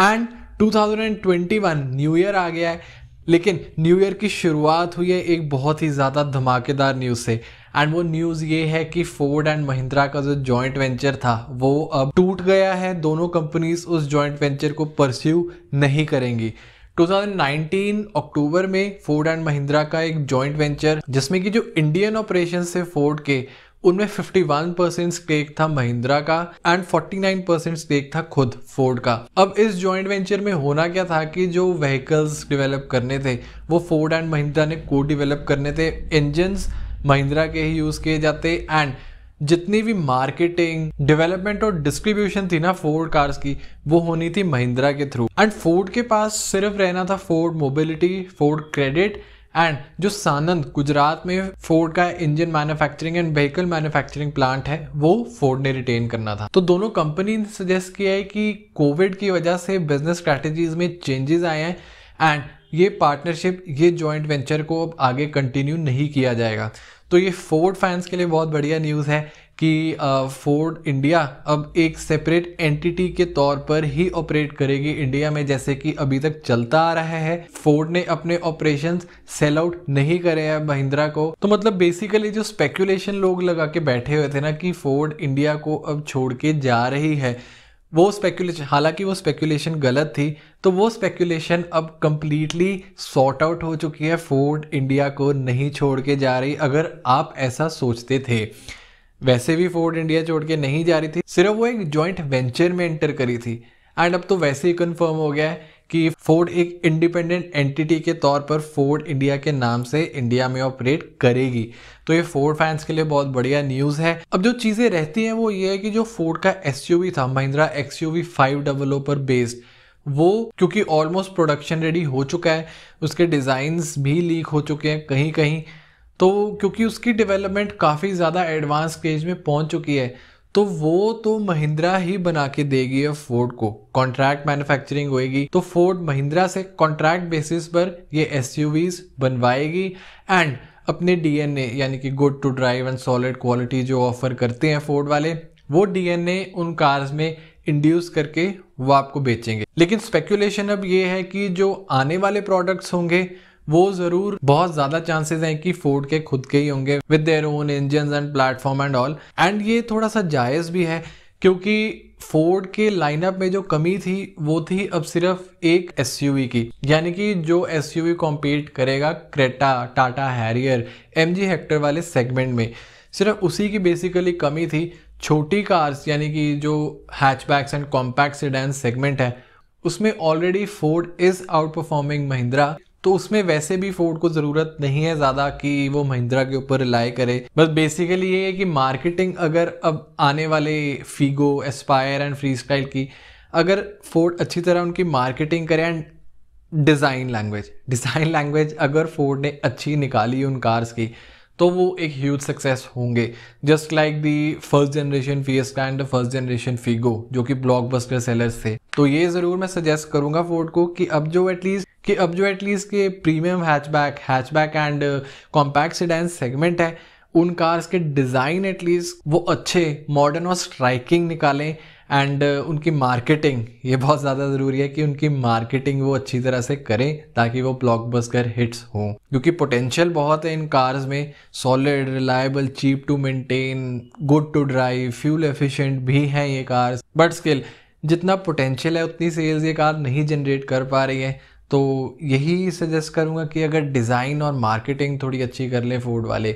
and 2021 new year आ गया है लेकिन न्यू ईयर की शुरुआत हुई है एक बहुत ही ज़्यादा धमाकेदार न्यूज़ से एंड वो न्यूज़ ये है कि फोर्ड एंड महिंद्रा का जो जॉइंट वेंचर था वो अब टूट गया है दोनों कंपनीज उस जॉइंट वेंचर को परस्यू नहीं करेंगी 2019 अक्टूबर में फोर्ड एंड महिंद्रा का एक जॉइंट वेंचर जिसमें कि जो इंडियन ऑपरेशन से फोर्ड के उनमें 51 परसेंट स्टेक था महिंद्रा का एंड 49 परसेंट स्टेक था खुद फोर्ड का अब इस जॉइंट वेंचर में होना क्या था कि जो व्हीकल्स डेवलप करने थे वो फोर्ड एंड महिंद्रा ने को डेवलप करने थे इंजन्स महिंद्रा के ही यूज़ किए जाते एंड जितनी भी मार्केटिंग डेवलपमेंट और डिस्ट्रीब्यूशन थी ना फोर्ड कार्स की वो होनी थी महिंद्रा के थ्रू एंड फोर्ड के पास सिर्फ रहना था Ford mobility Ford credit and जो सानंद गुजरात में फोर्ड का engine manufacturing and vehicle manufacturing plant है वो फोर्ड ने रिटेन करना था तो दोनों कंपनी ने सजेस्ट किया है कि कोविड की वजह से बिजनेस स्ट्रैटेजीज में चेंजेस आए हैं एंड ये पार्टनरशिप ये जॉइंट वेंचर को अब आगे कंटिन्यू नहीं किया जाएगा तो ये फोर्ड फैंस के लिए बहुत बढ़िया न्यूज़ है कि फोर्ड इंडिया अब एक सेपरेट एंटिटी के तौर पर ही ऑपरेट करेगी इंडिया में जैसे कि अभी तक चलता आ रहा है फोर्ड ने अपने ऑपरेशंस सेल आउट नहीं करे हैं महिंद्रा को तो मतलब बेसिकली जो स्पेकुलेशन लोग लगा के बैठे हुए थे ना कि फोर्ड इंडिया को अब छोड़ के जा रही है वो स्पेकुलेशन हालांकि वो स्पेकुलेशन गलत थी तो वो स्पेकुलेशन अब कम्प्लीटली सॉर्ट आउट हो चुकी है फोर्ड इंडिया को नहीं छोड़ के जा रही अगर आप ऐसा सोचते थे वैसे भी फोर्ड इंडिया छोड़ के नहीं जा रही थी सिर्फ वो एक ज्वाइंट वेंचर में एंटर करी थी एंड अब तो वैसे ही कंफर्म हो गया है कि फोर्ड एक इंडिपेंडेंट एंटिटी के तौर पर फोर्ड इंडिया के नाम से इंडिया में ऑपरेट करेगी तो ये फोर्ड फैंस के लिए बहुत बढ़िया न्यूज़ है अब जो चीज़ें रहती हैं वो ये है कि जो फोर्ड का एस था Mahindra X U five double O पर बेस्ड वो क्योंकि ऑलमोस्ट प्रोडक्शन रेडी हो चुका है उसके डिज़ाइंस भी लीक हो चुके हैं कहीं कहीं तो क्योंकि उसकी डेवलपमेंट काफ़ी ज़्यादा एडवांस स्टेज में पहुंच चुकी है तो वो तो महिंद्रा ही बना के देगी अब फोर्ड को कॉन्ट्रैक्ट मैन्युफैक्चरिंग होएगी तो फोर्ड महिंद्रा से कॉन्ट्रैक्ट बेसिस पर ये एस बनवाएगी एंड अपने डीएनए यानी कि good to drive and solid quality जो ऑफर करते हैं फोर्ड वाले वो डीएनए उन कार्स में इंड्यूस करके वो आपको बेचेंगे लेकिन स्पेकुलेशन अब ये है कि जो आने वाले प्रोडक्ट्स होंगे वो जरूर बहुत ज्यादा चांसेस हैं कि फोर्ड के खुद के ही होंगे with their own engine and platform and all and ये थोड़ा सा जायज़ भी है क्योंकि फोर्ड के लाइनअप में जो कमी थी वो थी अब सिर्फ एक एस की यानी कि जो एस कॉम्पीट करेगा Creta Tata Harrier M G Hector वाले सेगमेंट में सिर्फ उसी की बेसिकली कमी थी छोटी कार्स यानी कि जो hatchbacks and compact sedan segment है उसमें already Ford is outperforming Mahindra तो उसमें वैसे भी फोर्ड को ज़रूरत नहीं है ज़्यादा कि वो महिंद्रा के ऊपर रिलाई करे बस बेसिकली ये है कि मार्केटिंग अगर अब आने वाले Figo Aspire and Freestyle की अगर फोर्ड अच्छी तरह उनकी मार्केटिंग करे and design language design language अगर फोर्ड ने अच्छी निकाली उन कार्स की तो वो एक ह्यूज सक्सेस होंगे just like the first generation Fiesta and first generation Figo जो कि ब्लॉकबस्टर सेलर्स थे तो ये ज़रूर मैं सजेस्ट करूंगा फोर्ड को कि अब जो एटलीस्ट कि अब जो एटलीस्ट के premium hatchback hatchback and compact sedans segment है उन कार्स के डिज़ाइन एटलीस्ट वो अच्छे मॉडर्न और स्ट्राइकिंग निकालें एंड uh, उनकी मार्केटिंग ये बहुत ज़्यादा ज़रूरी है कि उनकी मार्केटिंग वो अच्छी तरह से करें ताकि वो ब्लॉकबस्टर हिट्स हों क्योंकि पोटेंशियल बहुत है इन कार्स में solid reliable cheap to maintain good to drive fuel efficient भी हैं ये कार्स बट स्किल जितना पोटेंशियल है उतनी सेल्स ये कार नहीं जनरेट कर पा रही है तो यही सजेस्ट करूँगा कि अगर डिज़ाइन और मार्केटिंग थोड़ी अच्छी कर लें फोर्ड वाले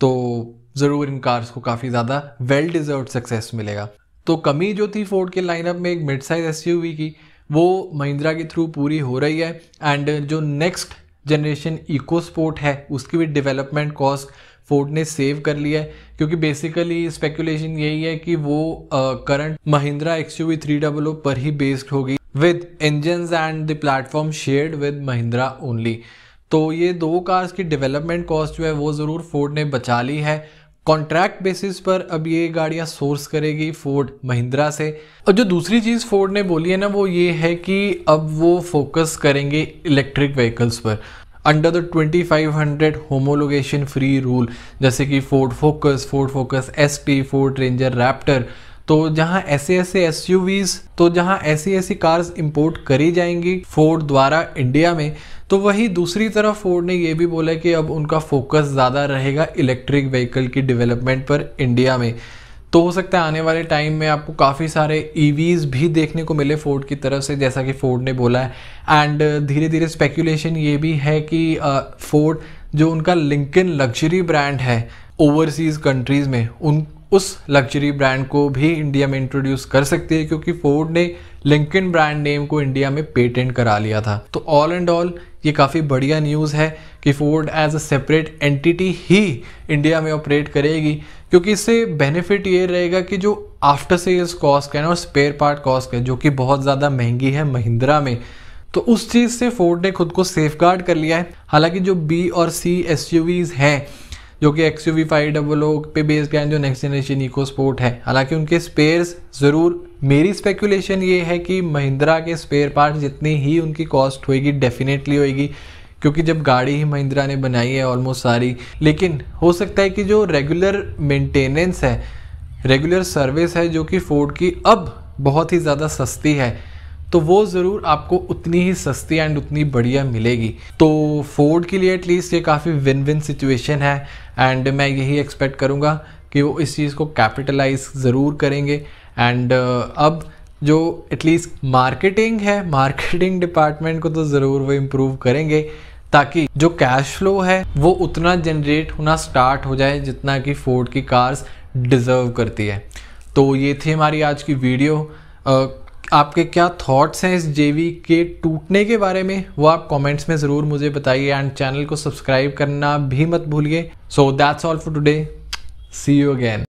तो ज़रूर इन कार्स को काफ़ी ज़्यादा वेल डिज़र्व सक्सेस मिलेगा तो कमी जो थी फोर्ड के लाइनअप में एक मिड साइज एस की वो महिंद्रा के थ्रू पूरी हो रही है एंड जो नेक्स्ट जनरेशन इको स्पोर्ट है उसकी भी डेवलपमेंट कॉस्ट फोर्ड ने सेव कर लिया है क्योंकि बेसिकली स्पेकुलेशन यही है कि वो current Mahindra X U three double पर ही बेस्ड होगी with engine and the platform shared with Mahindra only तो ये दो कार्स की डेवलपमेंट कॉस्ट जो है वो ज़रूर फोर्ड ने बचा ली है कॉन्ट्रैक्ट बेसिस पर अब ये गाड़ियां सोर्स करेगी फोर्ड महिंद्रा से और जो दूसरी चीज़ फोर्ड ने बोली है ना वो ये है कि अब वो फोकस करेंगे इलेक्ट्रिक व्हीकल्स पर under the 2500 homologation free rule जैसे कि Ford Focus Ford Focus S T Ford Ranger Raptor तो जहां ऐसे ऐसे एस तो जहां ऐसी ऐसी कार्स इंपोर्ट करी जाएंगी फोर्ड द्वारा इंडिया में तो वही दूसरी तरफ फोर्ड ने ये भी बोला कि अब उनका फोकस ज़्यादा रहेगा इलेक्ट्रिक व्हीकल की डेवलपमेंट पर इंडिया में तो हो सकता है आने वाले टाइम में आपको काफ़ी सारे ईवीज़ e भी देखने को मिले फोर्ड की तरफ से जैसा कि फोर्ड ने बोला है एंड धीरे धीरे स्पेकुलेशन ये भी है कि फोर्ड uh, जो उनका लिंकन लग्जरी ब्रांड है ओवरसीज़ कंट्रीज़ में उन उस लग्जरी ब्रांड को भी इंडिया में इंट्रोड्यूस कर सकती है क्योंकि फोर्ड ने लिंकन ब्रांड नेम को इंडिया में पेटेंट करा लिया था तो ऑल एंड ऑल ये काफ़ी बढ़िया न्यूज़ है कि Ford as a separate entity ही इंडिया में ऑपरेट करेगी क्योंकि इससे बेनिफिट ये रहेगा कि जो आफ्टर सेल्स कॉस्ट है और स्पेयर पार्ट कॉस्ट है जो कि बहुत ज़्यादा महंगी है महिंद्रा में तो उस चीज़ से फोर्ड ने खुद को सेफ गार्ड कर लिया है हालांकि जो बी और सी एस हैं जो कि X U V five double O पे बेस्ड है जो नेक्स्ट जनरेशन इको स्पोर्ट है हालांकि उनके स्पेयर्स ज़रूर मेरी स्पेकुलेशन ये है कि महिंद्रा के स्पेयर पार्ट जितनी ही उनकी कॉस्ट होएगी डेफिनेटली होएगी क्योंकि जब गाड़ी ही महिंद्रा ने बनाई है ऑलमोस्ट सारी लेकिन हो सकता है कि जो रेगुलर मेंटेनेंस है रेगुलर सर्विस है जो कि फोर्ड की अब बहुत ही ज़्यादा सस्ती है तो वो ज़रूर आपको उतनी ही सस्ती एंड उतनी बढ़िया मिलेगी तो फोर्ड के लिए एटलीस्ट ये काफ़ी विन विन सिचुएशन है एंड मैं यही एक्सपेक्ट करूँगा कि वो इस चीज़ को कैपिटलाइज ज़रूर करेंगे एंड uh, अब जो एटलीस्ट मार्केटिंग है मार्केटिंग डिपार्टमेंट को तो ज़रूर वो इम्प्रूव करेंगे ताकि जो कैश फ्लो है वो उतना जनरेट होना स्टार्ट हो जाए जितना कि फोर्ड की कार्स डिज़र्व करती है तो ये थी हमारी आज की वीडियो आपके क्या थॉट्स हैं इस जेवी के टूटने के बारे में वो आप कमेंट्स में ज़रूर मुझे बताइए एंड चैनल को सब्सक्राइब करना भी मत भूलिए so that's all for today see you again